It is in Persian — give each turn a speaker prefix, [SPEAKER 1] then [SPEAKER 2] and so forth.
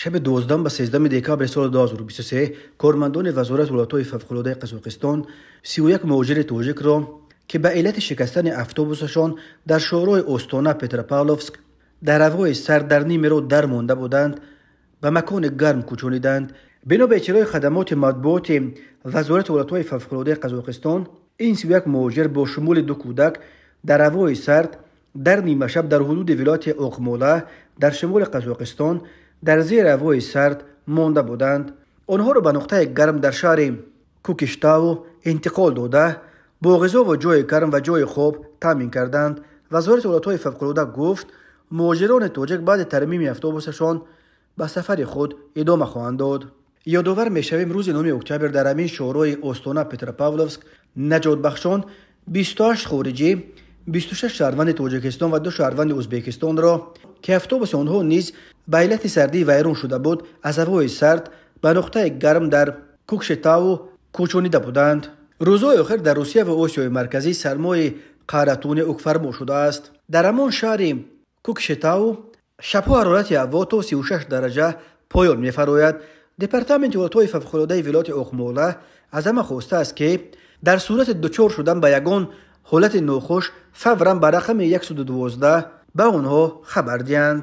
[SPEAKER 1] شب دوازدهم به سیزدهم دکابر سال 2023 کارمندان وزارت های فوقالعاده قزاقستان 31 مهاجر توجیک را که به علت شکستن اتوبوسشان در شورای استانه پترپاولوفسک در هوای نیمه رو در مونده بودند به مکان گرم کوچانیدند بنا به اجرای خدمات مطبوعات وزارت های فوقالعاده قزاقستان این یک مهاجر با شمول دو کودک در هوای سرد در نیمه شب در حدود ولایت اقموله در شمال قزاقستان در زیر هوای سرد مونده بودند آنها را به نقطه گرم در شهر کوکشتاو انتقال داده با غذا و جای گرم و جای خوب تامین کردند وزارت اطلاعات فوق گفت مهاجران توجک بعد ترمیم اتوبوسشان به سفر خود ادامه خواهند داد یادآور میشویم روز 9 اکتبر در همین شورای استونا پتر پاولوفسک نجات بخشان 28 خوریجی 26 شهروند توجکستان و دو شهروند اوزبیکستان را که افتوبس آنها نیز با علت سردی ویرون شده بود از هوای سرد به نقطه گرم در کوکش تاو کوچونیده بودند روزهای آخر در روسیه و آسیای مرکزی سرمای قارتون اوکفرما شده است در همان شهر کوکش تاو شب هوا 36 درجه پایان می فراید دپارتمنت اوتوی فخرودای ویلات اوخموله از خواسته است که در صورت دوچور شدن به یگان ҳолати нохуш фавран ба рақами 112 ба онҳо хабар диҳанд